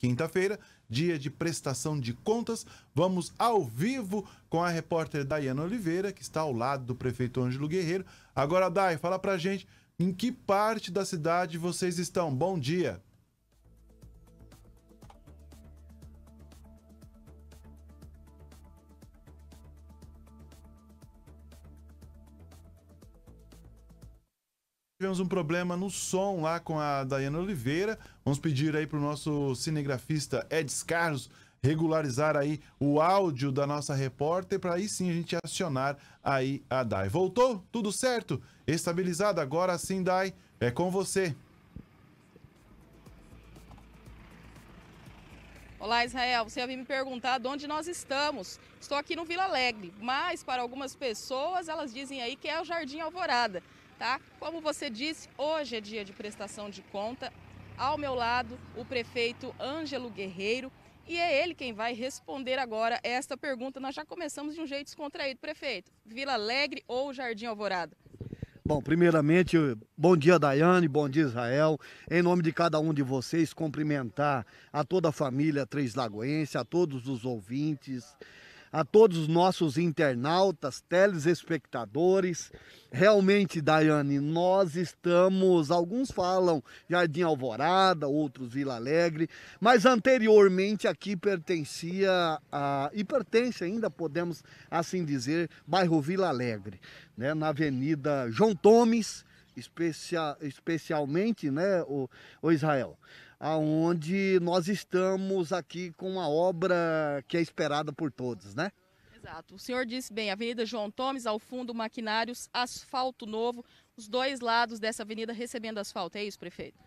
quinta-feira, dia de prestação de contas. Vamos ao vivo com a repórter Dayana Oliveira, que está ao lado do prefeito Ângelo Guerreiro. Agora, Day, fala pra gente em que parte da cidade vocês estão. Bom dia. Tivemos um problema no som lá com a Dayana Oliveira. Vamos pedir aí para o nosso cinegrafista Eds Carlos regularizar aí o áudio da nossa repórter para aí sim a gente acionar aí a Dai. Voltou? Tudo certo? Estabilizado? Agora sim, Dai, é com você. Olá, Israel. Você havia me perguntar de onde nós estamos. Estou aqui no Vila Alegre, mas para algumas pessoas elas dizem aí que é o Jardim Alvorada, tá? Como você disse, hoje é dia de prestação de conta ao meu lado, o prefeito Ângelo Guerreiro. E é ele quem vai responder agora esta pergunta. Nós já começamos de um jeito descontraído, prefeito. Vila Alegre ou Jardim Alvorada? Bom, primeiramente, bom dia, Daiane, bom dia, Israel. Em nome de cada um de vocês, cumprimentar a toda a família Três Lagoense, a todos os ouvintes a todos os nossos internautas, telespectadores. Realmente, Daiane, nós estamos, alguns falam Jardim Alvorada, outros Vila Alegre, mas anteriormente aqui pertencia a, e pertence ainda, podemos assim dizer, bairro Vila Alegre, né, na Avenida João Tomes, especia, especialmente, né, o, o Israel aonde nós estamos aqui com uma obra que é esperada por todos, né? Exato. O senhor disse bem, Avenida João Tomes, ao fundo Maquinários, asfalto novo, os dois lados dessa avenida recebendo asfalto, é isso, prefeito?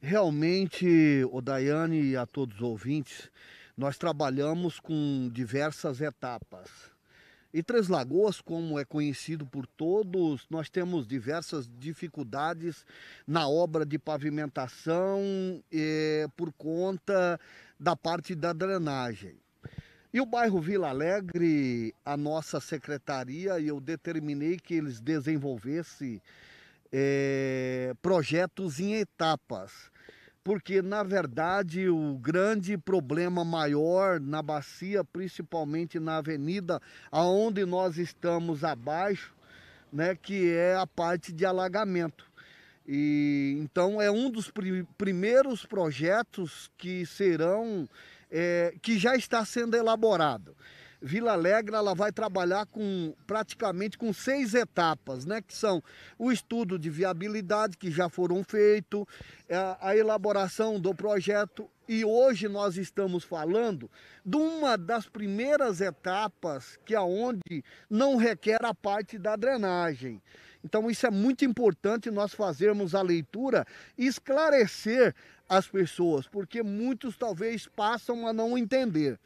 Realmente, o Daiane e a todos os ouvintes, nós trabalhamos com diversas etapas. E Três Lagoas, como é conhecido por todos, nós temos diversas dificuldades na obra de pavimentação eh, por conta da parte da drenagem. E o bairro Vila Alegre, a nossa secretaria, eu determinei que eles desenvolvessem eh, projetos em etapas porque na verdade o grande problema maior na bacia, principalmente na avenida aonde nós estamos abaixo, né, que é a parte de alagamento. E então é um dos primeiros projetos que serão é, que já está sendo elaborado. Vila Alegre ela vai trabalhar com praticamente com seis etapas, né? Que são o estudo de viabilidade que já foram feito, é, a elaboração do projeto e hoje nós estamos falando de uma das primeiras etapas que aonde é não requer a parte da drenagem. Então isso é muito importante nós fazermos a leitura e esclarecer as pessoas, porque muitos talvez passam a não entender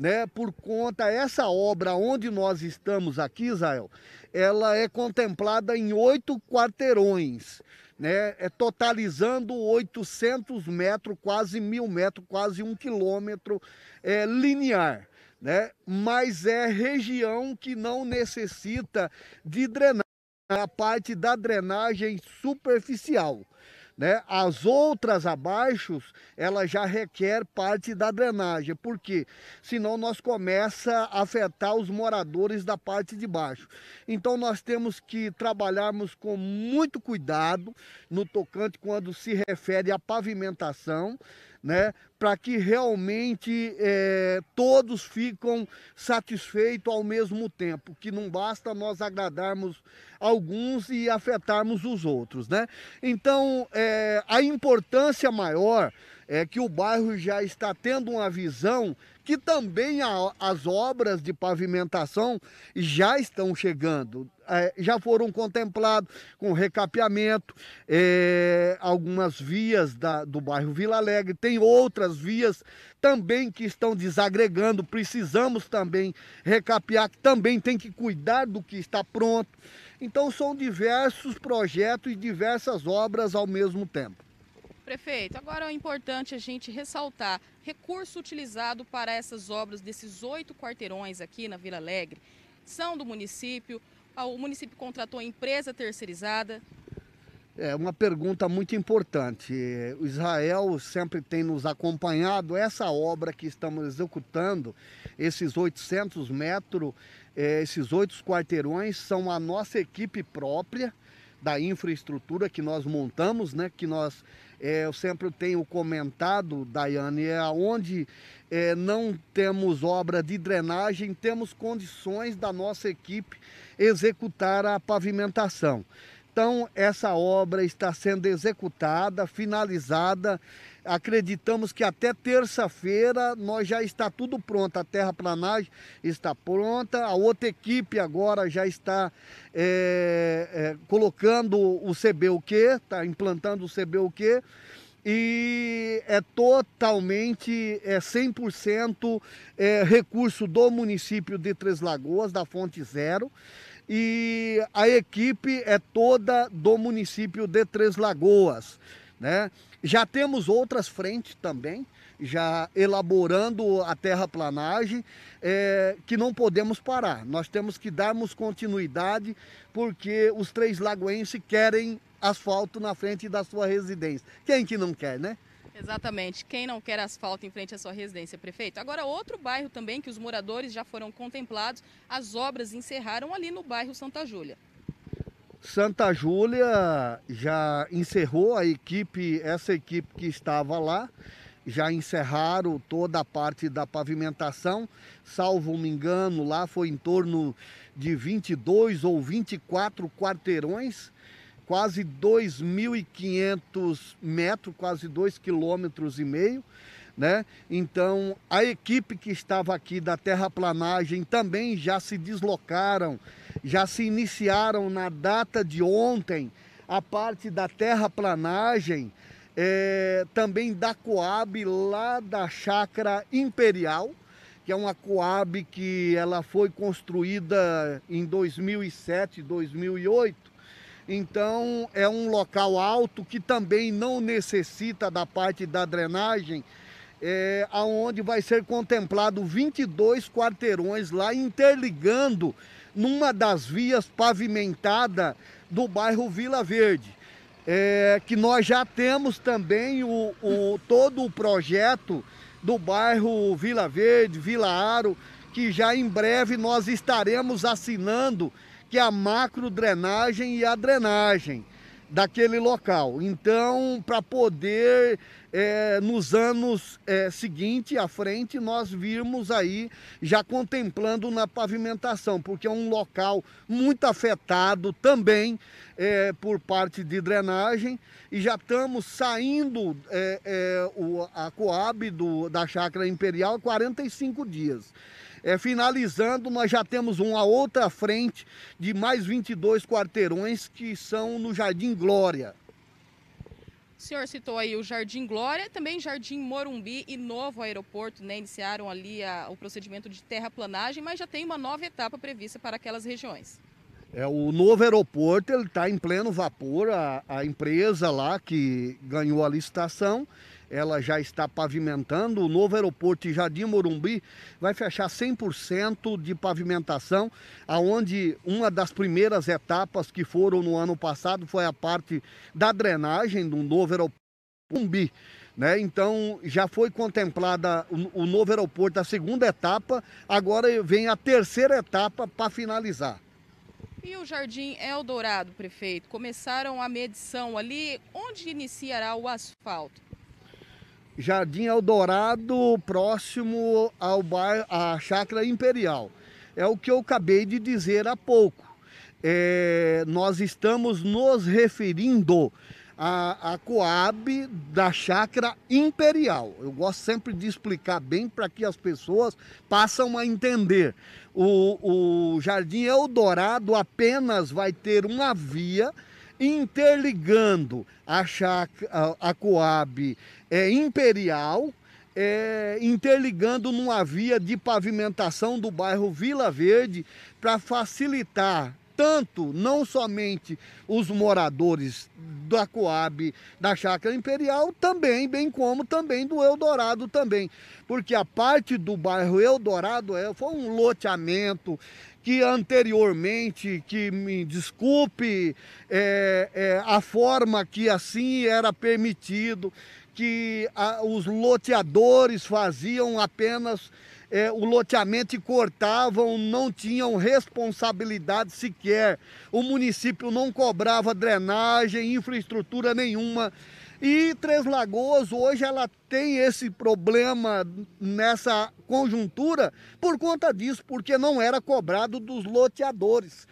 né, por conta essa obra onde nós estamos aqui, Israel, ela é contemplada em oito quarteirões, né, é totalizando 800 metros, quase mil metros, quase um quilômetro é, linear. Né? Mas é região que não necessita de drenar é a parte da drenagem superficial. Né? As outras abaixo, ela já requer parte da drenagem, porque senão nós começa a afetar os moradores da parte de baixo. Então nós temos que trabalharmos com muito cuidado no tocante quando se refere à pavimentação, né? Para que realmente é, todos ficam satisfeitos ao mesmo tempo, que não basta nós agradarmos alguns e afetarmos os outros, né? Então, é, a importância maior é que o bairro já está tendo uma visão que também a, as obras de pavimentação já estão chegando. É, já foram contemplados com recapeamento é, algumas vias da, do bairro Vila Alegre, tem outras vias também que estão desagregando, precisamos também recapear, que também tem que cuidar do que está pronto. Então são diversos projetos e diversas obras ao mesmo tempo. Prefeito, agora é importante a gente ressaltar recurso utilizado para essas obras desses oito quarteirões aqui na Vila Alegre são do município. O município contratou empresa terceirizada. É uma pergunta muito importante. O Israel sempre tem nos acompanhado. Essa obra que estamos executando, esses 800 metros, é, esses oito quarteirões, são a nossa equipe própria da infraestrutura que nós montamos, né? Que nós é, eu sempre tenho comentado, Daiane, é onde é, não temos obra de drenagem, temos condições da nossa equipe executar a pavimentação. Então, essa obra está sendo executada, finalizada. Acreditamos que até terça-feira nós já está tudo pronto. A terraplanagem está pronta. A outra equipe agora já está é, é, colocando o CBUQ, está implantando o CBUQ e é totalmente, é 100% é, recurso do município de Três Lagoas, da Fonte Zero e a equipe é toda do município de Três Lagoas, né? Já temos outras frentes também, já elaborando a terraplanagem, é, que não podemos parar. Nós temos que darmos continuidade, porque os três lagoenses querem asfalto na frente da sua residência. Quem que não quer, né? Exatamente. Quem não quer asfalto em frente à sua residência, prefeito? Agora, outro bairro também que os moradores já foram contemplados, as obras encerraram ali no bairro Santa Júlia. Santa Júlia já encerrou a equipe, essa equipe que estava lá, já encerraram toda a parte da pavimentação, salvo me engano, lá foi em torno de 22 ou 24 quarteirões quase 2.500 metros, quase 2,5 quilômetros e meio, né? Então, a equipe que estava aqui da terraplanagem também já se deslocaram, já se iniciaram na data de ontem a parte da terraplanagem, é, também da Coab lá da Chácara Imperial, que é uma Coab que ela foi construída em 2007, 2008, então é um local alto que também não necessita da parte da drenagem, é, aonde vai ser contemplado 22 quarteirões lá interligando numa das vias pavimentada do bairro Vila Verde. É, que nós já temos também o, o, todo o projeto do bairro Vila Verde, Vila Aro, que já em breve nós estaremos assinando que é a macro drenagem e a drenagem daquele local. Então, para poder é, nos anos é, seguintes à frente nós virmos aí já contemplando na pavimentação, porque é um local muito afetado também é, por parte de drenagem e já estamos saindo é, é o, a Coab do, da Chácara Imperial 45 dias. É, finalizando, nós já temos uma outra frente de mais 22 quarteirões que são no Jardim Glória. O senhor citou aí o Jardim Glória, também Jardim Morumbi e Novo Aeroporto, né? Iniciaram ali a, o procedimento de terraplanagem, mas já tem uma nova etapa prevista para aquelas regiões. É, o novo aeroporto ele está em pleno vapor, a, a empresa lá que ganhou a licitação ela já está pavimentando. O novo aeroporto de Jardim Morumbi vai fechar 100% de pavimentação, aonde uma das primeiras etapas que foram no ano passado foi a parte da drenagem do novo aeroporto Morumbi. Né? Então já foi contemplada o, o novo aeroporto, a segunda etapa, agora vem a terceira etapa para finalizar. E o Jardim Eldorado, prefeito? Começaram a medição ali. Onde iniciará o asfalto? Jardim Eldorado, próximo ao bairro, à Chácara Imperial. É o que eu acabei de dizer há pouco. É, nós estamos nos referindo à, à Coab da Chácara Imperial. Eu gosto sempre de explicar bem para que as pessoas passam a entender. O, o Jardim Eldorado apenas vai ter uma via interligando a, Chac, a, a Coab é, Imperial, é, interligando numa via de pavimentação do bairro Vila Verde para facilitar tanto não somente os moradores da Coab, da Chácara Imperial, também, bem como também do Eldorado também, porque a parte do bairro Eldorado é, foi um loteamento que anteriormente, que me desculpe é, é, a forma que assim era permitido, que a, os loteadores faziam apenas é, o loteamento e cortavam, não tinham responsabilidade sequer. O município não cobrava drenagem, infraestrutura nenhuma e Três Lagoas hoje ela tem esse problema nessa conjuntura por conta disso, porque não era cobrado dos loteadores.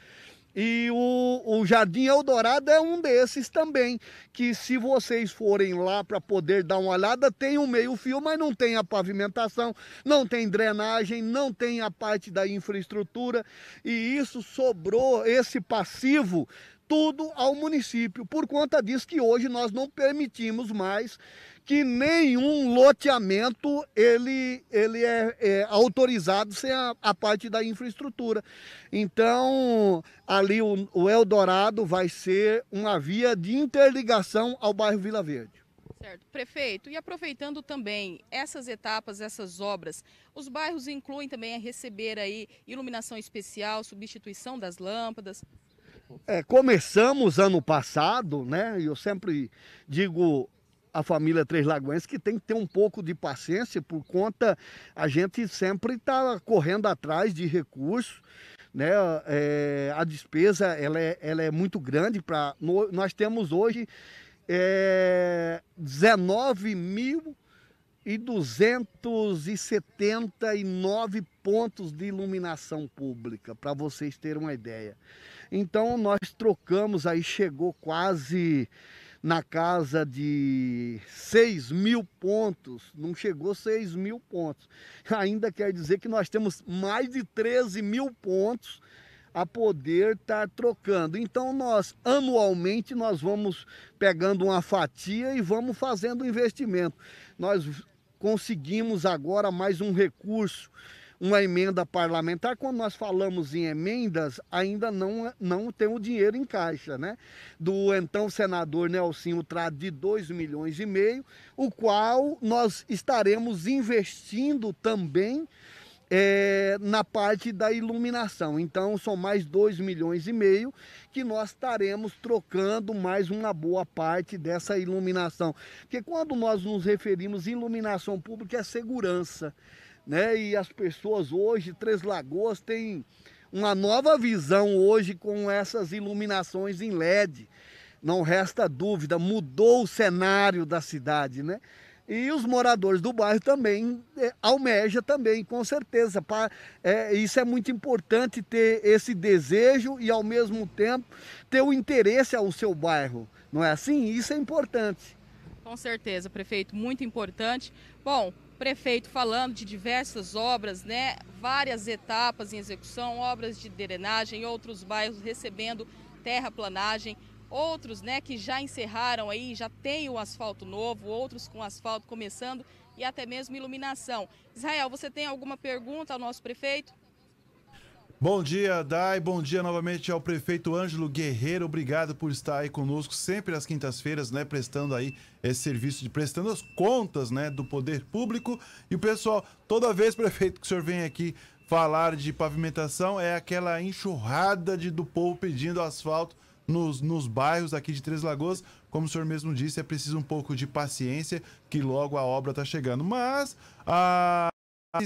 E o, o Jardim Eldorado é um desses também, que se vocês forem lá para poder dar uma olhada, tem um meio fio, mas não tem a pavimentação, não tem drenagem, não tem a parte da infraestrutura, e isso sobrou, esse passivo tudo ao município. Por conta disso que hoje nós não permitimos mais que nenhum loteamento ele, ele é, é autorizado sem a, a, parte da infraestrutura. Então, ali o, o Eldorado vai ser uma via de interligação ao bairro Vila Verde. Certo. Prefeito, e aproveitando também essas etapas, essas obras, os bairros incluem também a receber aí iluminação especial, substituição das lâmpadas? é, começamos ano passado, né? Eu sempre digo à família Três Lagoenses que tem que ter um pouco de paciência por conta a gente sempre está correndo atrás de recursos, né? É, a despesa ela é, ela é muito grande para nós temos hoje é, 19 mil e 279 pontos de iluminação pública, para vocês terem uma ideia. Então nós trocamos, aí chegou quase na casa de 6 mil pontos, não chegou 6 mil pontos. Ainda quer dizer que nós temos mais de 13 mil pontos a poder estar tá trocando. Então nós anualmente nós vamos pegando uma fatia e vamos fazendo o investimento. Nós conseguimos agora mais um recurso, uma emenda parlamentar. Quando nós falamos em emendas, ainda não, não tem o dinheiro em caixa, né? Do então senador Nelsinho Trado de 2 milhões e meio, o qual nós estaremos investindo também é, na parte da iluminação. Então são mais 2 milhões e meio que nós estaremos trocando mais uma boa parte dessa iluminação. Porque quando nós nos referimos iluminação pública é segurança, né? E as pessoas hoje, Três Lagoas têm uma nova visão hoje com essas iluminações em LED. Não resta dúvida, mudou o cenário da cidade, né? E os moradores do bairro também é, almeja também, com certeza. Pra, é, isso é muito importante ter esse desejo e ao mesmo tempo ter o interesse ao seu bairro. Não é assim? Isso é importante. Com certeza, prefeito, muito importante. Bom, prefeito falando de diversas obras, né? Várias etapas em execução, obras de drenagem, outros bairros recebendo terraplanagem outros né, que já encerraram aí, já tem o asfalto novo, outros com asfalto começando e até mesmo iluminação. Israel, você tem alguma pergunta ao nosso prefeito? Bom dia, Dai. Bom dia novamente ao prefeito Ângelo Guerreiro. Obrigado por estar aí conosco sempre às quintas-feiras, né, prestando aí esse serviço de prestando as contas, né, do poder público. E o pessoal, toda vez prefeito que o senhor vem aqui falar de pavimentação é aquela enxurrada de, do povo pedindo asfalto nos, nos bairros aqui de Três Lagoas. Como o senhor mesmo disse, é preciso um pouco de paciência, que logo a obra está chegando. Mas a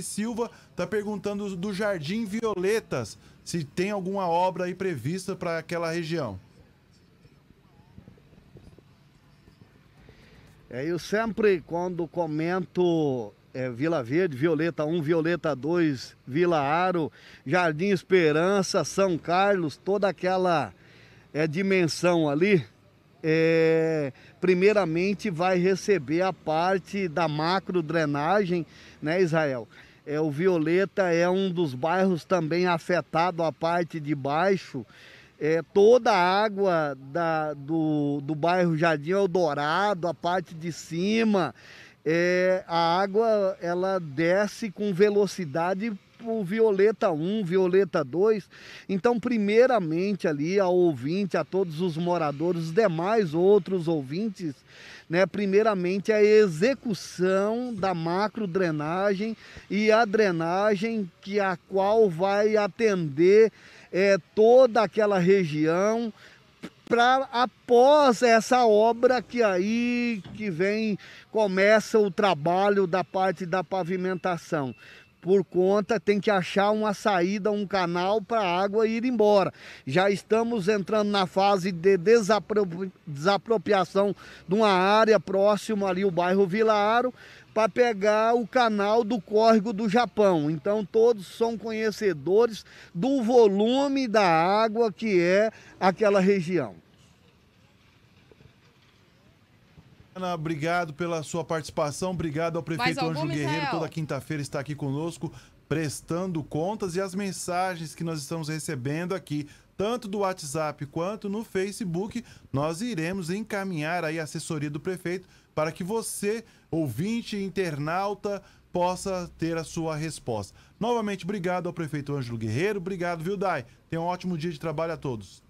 Silva está perguntando do Jardim Violetas, se tem alguma obra aí prevista para aquela região. É, eu sempre, quando comento é, Vila Verde, Violeta 1, Violeta 2, Vila Aro, Jardim Esperança, São Carlos, toda aquela é, dimensão ali, é, primeiramente vai receber a parte da macro drenagem, né, Israel? É, o Violeta é um dos bairros também afetado a parte de baixo. É, toda a água da, do, do bairro Jardim Eldorado, a parte de cima, é, a água ela desce com velocidade o tipo Violeta 1, Violeta 2. Então, primeiramente ali ao ouvinte, a todos os moradores, os demais outros ouvintes, né, primeiramente a execução da macro drenagem e a drenagem que a qual vai atender é, toda aquela região para após essa obra que aí que vem começa o trabalho da parte da pavimentação por conta, tem que achar uma saída, um canal para a água ir embora. Já estamos entrando na fase de desapropriação de uma área próxima ali, o bairro Vilaaro, para pegar o canal do córrego do Japão. Então todos são conhecedores do volume da água que é aquela região. Ana, obrigado pela sua participação. Obrigado ao prefeito algum, Anjo Guerreiro. Toda quinta-feira está aqui conosco, prestando contas e as mensagens que nós estamos recebendo aqui, tanto do WhatsApp quanto no Facebook, nós iremos encaminhar aí a assessoria do prefeito para que você, ouvinte, internauta, possa ter a sua resposta. Novamente, obrigado ao prefeito Ângelo Guerreiro. Obrigado, viu, Dai? Tenha um ótimo dia de trabalho a todos.